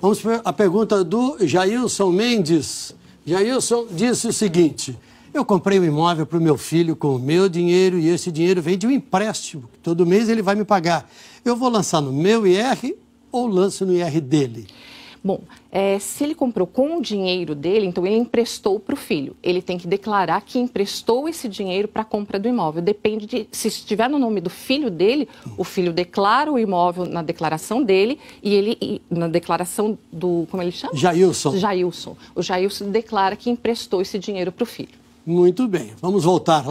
Vamos para a pergunta do Jailson Mendes. Jailson disse o seguinte: Eu comprei um imóvel para o meu filho com o meu dinheiro e esse dinheiro vem de um empréstimo. Todo mês ele vai me pagar. Eu vou lançar no meu IR ou lanço no IR dele? Bom, é, se ele comprou com o dinheiro dele, então ele emprestou para o filho. Ele tem que declarar que emprestou esse dinheiro para a compra do imóvel. Depende de. Se estiver no nome do filho dele, o filho declara o imóvel na declaração dele e ele. E, na declaração do. Como ele chama? Jailson. Jailson. O Jailson declara que emprestou esse dinheiro para o filho. Muito bem. Vamos voltar.